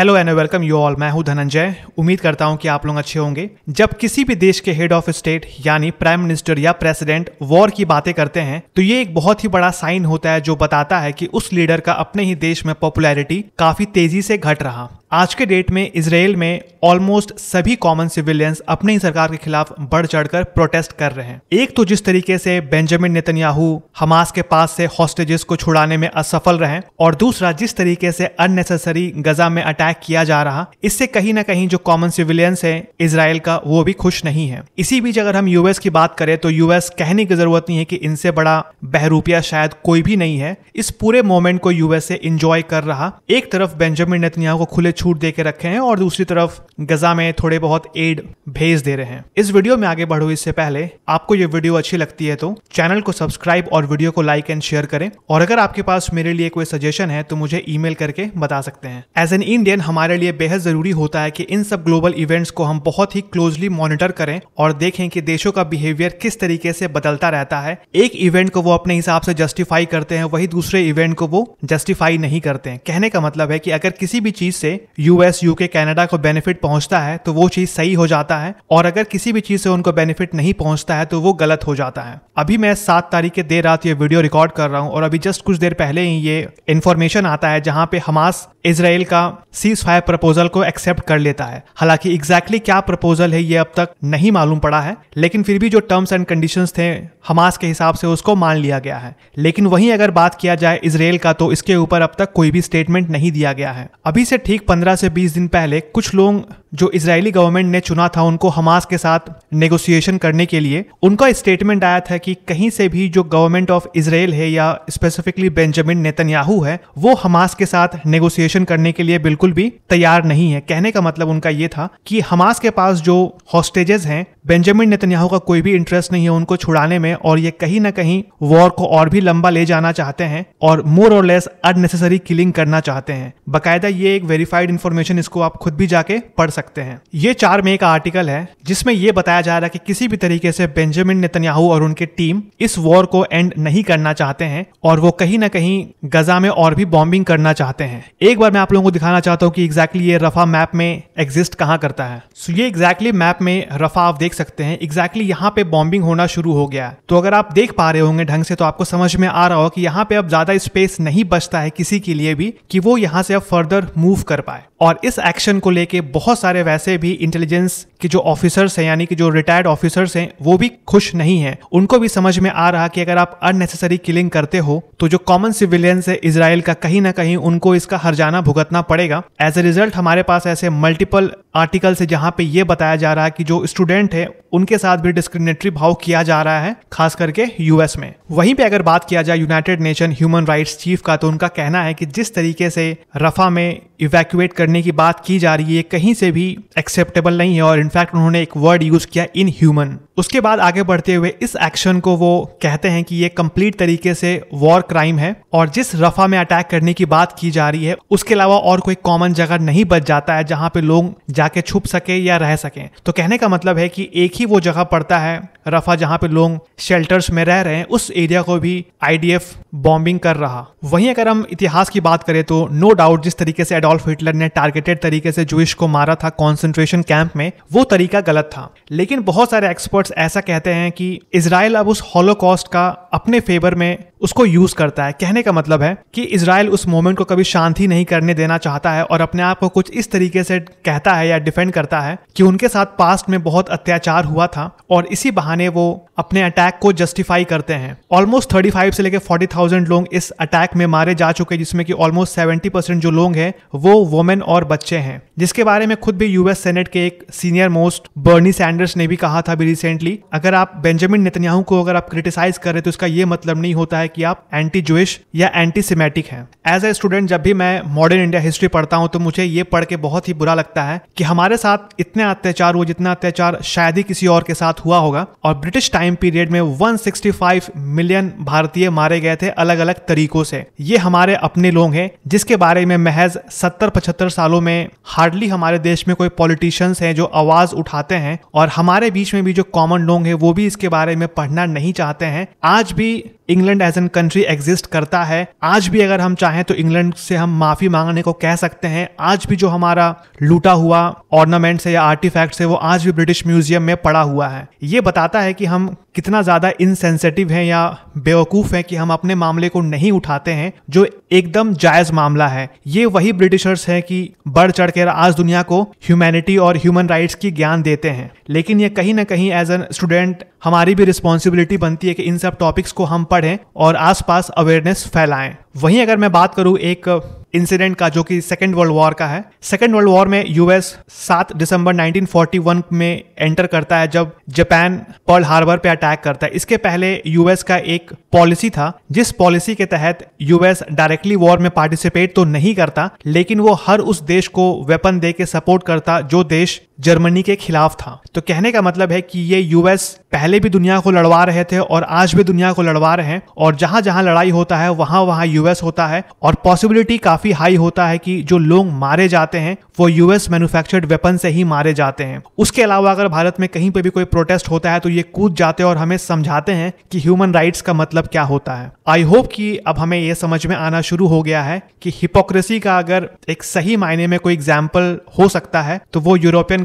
hello and welcome you all मैं हूं धनंजय उम्मीद करता हूं कि आप लोग अच्छे होंगे जब किसी भी देश के हेड ऑफ स्टेट यानी प्राइम मिनिस्टर या प्रेसिडेंट वॉर की बातें करते हैं तो ये एक बहुत ही बड़ा साइन होता है जो बताता है कि उस लीडर का अपने ही देश में पॉपुलैरिटी काफी तेजी से घट रहा आज के डेट में इसराइल में ऑलमोस्ट सभी कॉमन सिविलियंस अपने ही सरकार के खिलाफ बढ़ चढ़कर प्रोटेस्ट कर रहे हैं एक तो जिस तरीके से बेंजामिन नेतन्याहू हमास के पास से हॉस्टेजेस को छुड़ाने में असफल रहे और दूसरा जिस तरीके से अननेसेसरी गजा में अटैक किया जा रहा इससे कहीं ना कहीं जो कॉमन सिविलियंस है इसराइल का वो भी खुश नहीं है इसी बीच अगर हम यूएस की बात करें तो यूएस कहने की जरूरत नहीं है कि इनसे बड़ा बहरूपिया शायद कोई भी नहीं है इस पूरे मोमेंट को यूएस से इंजॉय कर रहा एक तरफ बेंजामिन नेतन्याहू को खुले छूट दे के रखे हैं और दूसरी तरफ गजा में थोड़े बहुत एड भेज दे रहे हैं इस वीडियो में आगे बढ़ो इससे पहले आपको ये वीडियो अच्छी लगती है तो चैनल को सब्सक्राइब और वीडियो को लाइक एंड शेयर करें और अगर आपके पास मेरे लिए कोई सजेशन है तो मुझे ईमेल करके बता सकते हैं एज एन इंडियन हमारे लिए बेहद जरूरी होता है कि इन सब ग्लोबल इवेंट्स को हम बहुत ही क्लोजली मॉनिटर करें और देखें कि देशों का बिहेवियर किस तरीके से बदलता रहता है एक इवेंट को वो अपने हिसाब से जस्टिफाई करते हैं वही दूसरे इवेंट को वो जस्टिफाई नहीं करते हैं कहने का मतलब है कि अगर किसी भी चीज से यूएस यूके कनाडा को बेनिफिट पहुंचता है तो वो चीज सही हो जाता है और अगर किसी भी चीज से उनको बेनिफिट नहीं पहुंचता है तो वो गलत हो जाता है अभी मैं सात तारीख के देर रात ये वीडियो रिकॉर्ड कर रहा हूँ और अभी जस्ट कुछ देर पहले ही ये इन्फॉर्मेशन आता है जहाँ पे हमास इसराइल का सीज फायर प्रपोजल को एक्सेप्ट कर लेता है हालांकि एग्जैक्टली exactly क्या प्रपोजल है ये अब तक नहीं मालूम पड़ा है लेकिन फिर भी जो टर्म्स एंड कंडीशन थे हमास के हिसाब से उसको मान लिया गया है लेकिन वहीं अगर बात किया जाए इसराइल का तो इसके ऊपर अब तक कोई भी स्टेटमेंट नहीं दिया गया है अभी से ठीक पंद्रह से बीस दिन पहले कुछ लोग जो इसराइली गवर्नमेंट ने चुना था उनको हमास के साथ नेगोशिएशन करने के लिए उनका स्टेटमेंट आया था कि कहीं से भी जो गवर्नमेंट ऑफ इसराइल है या स्पेसिफिकली बेंजामिन नेतन्याहू है वो हमास के साथ नेगोशिएशन करने के लिए बिल्कुल भी तैयार नहीं है कहने का मतलब उनका ये था कि हमास के पास जो हॉस्टेजेस हैं बेंजामिन नेतन्याहू का कोई भी इंटरेस्ट नहीं है उनको छुड़ाने में और ये कहीं ना कहीं वॉर को और भी लंबा ले जाना चाहते हैं और मोर और लेस अननेसेसरी किलिंग करना चाहते हैं बकायदा ये एक वेरीफाइड इन्फॉर्मेशन इसको आप खुद भी जाके पढ़ सकते हैं ये चार मई का आर्टिकल है जिसमें यह बताया जा रहा है कि किसी भी तरीके से बेंजामिन नेतन्याहू और उनके टीम इस वॉर को एंड नहीं करना चाहते हैं और वो कहीं ना कहीं गजा में और भी बॉम्बिंग करना चाहते हैं एक बार मैं आप लोगों को दिखाना चाहता हूँ कि एग्जैक्टली ये रफा मैप में एग्जिस्ट कहाँ करता है सो ये एग्जैक्टली मैप में रफा आप देख देख सकते हैं एग्जैक्टली यहाँ पे बॉम्बिंग होना शुरू हो गया तो अगर आप देख पा रहे होंगे ढंग से तो आपको समझ में आ रहा हो कि यहाँ पे अब ज्यादा स्पेस नहीं बचता है किसी के लिए भी कि वो यहाँ से अब फर्दर मूव कर पाए और इस एक्शन को लेके बहुत सारे वैसे भी इंटेलिजेंस के जो ऑफिसर्स हैं यानी कि जो रिटायर्ड ऑफिसर्स हैं वो भी खुश नहीं हैं उनको भी समझ में आ रहा कि अगर आप अननेसेसरी किलिंग करते हो तो जो कॉमन सिविलियंस है इसराइल का कहीं ना कहीं उनको इसका हरजाना भुगतना पड़ेगा एज ए रिजल्ट हमारे पास ऐसे मल्टीपल आर्टिकल्स है जहाँ पे ये बताया जा रहा है कि जो स्टूडेंट है उनके साथ भी डिस्क्रिमिनेटरी भाव किया जा रहा है खास करके यूएस में वहीं पे अगर बात किया जाए United Nation human rights chief का तो उनका कहना है कि जिस तरीके से रफा में इवैक्यूएट करने करने की बात की जा रही है कहीं से भी एक्सेप्टेबल नहीं है और इनफैक्ट उन्होंने एक वर्ड यूज किया इन ह्यूमन उसके बाद आगे बढ़ते हुए इस एक्शन को वो कहते हैं कि ये कंप्लीट तरीके से वॉर क्राइम है और जिस रफा में अटैक करने की बात की जा रही है उसके अलावा और कोई कॉमन जगह नहीं बच जाता है जहां पे लोग जाके छुप सके या रह सके तो कहने का मतलब है कि एक ही वो जगह पड़ता है रफा जहां पे लोग शेल्टर्स में रह रहे हैं उस एरिया को भी आईडीएफ बॉम्बिंग कर रहा वहीं अगर हम इतिहास की बात करें तो नो डाउट जिस तरीके से एडोल्फ हिटलर ने टारगेटेड तरीके से जुइश को मारा था कॉन्सेंट्रेशन कैंप में वो तरीका गलत था लेकिन बहुत सारे एक्सपर्ट्स ऐसा कहते हैं कि इसराइल अब उस हॉलोकॉस्ट का अपने फेवर में उसको यूज करता है कहने का मतलब है कि इसराइल उस मोमेंट को कभी शांति नहीं करने देना चाहता है और अपने आप को कुछ इस तरीके से कहता है या डिफेंड करता है कि उनके साथ पास्ट में बहुत अत्याचार हुआ था और इसी बहाने वो अपने अटैक को जस्टिफाई करते हैं ऑलमोस्ट थर्टी फाइव से लेकर फोर्टी थाउजेंड लोग इस अटैक में मारे जा चुके हैं जिसमें कि ऑलमोस्ट सेवेंटी परसेंट जो लोग हैं वो वोमेन और बच्चे हैं जिसके बारे में खुद भी यूएस सेनेट के एक सीनियर मोस्ट बर्नी सैंडर्स ने भी कहा था अभी रिसेंटली अगर आप बेंजामिन नेतन्याहू को अगर आप क्रिटिसाइज कर रहे तो इसका ये मतलब नहीं होता है है कि आप एंटी जोइश या एंटी सिमेटिक हैं एज ए स्टूडेंट जब भी मैं मॉडर्न इंडिया हिस्ट्री पढ़ता हूँ तो मुझे ये पढ़ के बहुत ही बुरा लगता है कि हमारे साथ इतने अत्याचार हुए जितना अत्याचार शायद ही किसी और के साथ हुआ होगा और ब्रिटिश टाइम पीरियड में 165 मिलियन भारतीय मारे गए थे अलग अलग तरीकों से ये हमारे अपने लोग हैं जिसके बारे में महज सत्तर पचहत्तर सालों में हार्डली हमारे देश में कोई पॉलिटिशियंस हैं जो आवाज उठाते हैं और हमारे बीच में भी जो कॉमन लोग हैं वो भी इसके बारे में पढ़ना नहीं चाहते हैं आज भी England as an country exist करता है आज भी अगर हम चाहें तो इंग्लैंड से हम माफी मांगने को कह सकते हैं आज भी जो हमारा लूटा हुआ ऑर्नामेंट्स है या आर्टिफैक्ट है वो आज भी ब्रिटिश म्यूजियम में पड़ा हुआ है ये बताता है कि हम कितना ज़्यादा इनसेंसिटिव हैं या बेवकूफ़ हैं कि हम अपने मामले को नहीं उठाते हैं जो एकदम जायज़ मामला है ये वही ब्रिटिशर्स हैं कि बढ़ चढ़ कर आज दुनिया को ह्यूमैनिटी और ह्यूमन राइट्स की ज्ञान देते हैं लेकिन ये कहीं ना कहीं एज एन स्टूडेंट हमारी भी रिस्पॉन्सिबिलिटी बनती है कि इन सब टॉपिक्स को हम पढ़ें और और आसपास अवेयरनेस फैलाएं वहीं अगर मैं बात करूं एक इंसिडेंट का जो कि सेकेंड वर्ल्ड वॉर का है सेकेंड वर्ल्ड वॉर में यूएस 7 दिसंबर 1941 में एंटर करता है जब जापान पर्ल हार्बर पे अटैक करता है इसके पहले यूएस का एक पॉलिसी था जिस पॉलिसी के तहत यूएस डायरेक्टली वॉर में पार्टिसिपेट तो नहीं करता लेकिन वो हर उस देश को वेपन दे के सपोर्ट करता जो देश जर्मनी के खिलाफ था तो कहने का मतलब है कि ये यूएस पहले भी दुनिया को लड़वा रहे थे और आज भी दुनिया को लड़वा रहे हैं और जहां जहां लड़ाई होता है वहां वहां यूएस होता है और पॉसिबिलिटी काफी हाई होता है कि जो लोग मारे जाते हैं वो यूएस मैन्युफैक्चर्ड वेपन से ही मारे जाते हैं उसके अलावा अगर भारत में कहीं पर भी कोई प्रोटेस्ट होता है तो ये कूद जाते हैं और हमें समझाते हैं कि ह्यूमन राइट्स का मतलब क्या होता है आई होप कि अब हमें यह समझ में आना शुरू हो गया है कि हिपोक्रेसी का अगर एक सही मायने में कोई एग्जाम्पल हो सकता है तो वो यूरोपियन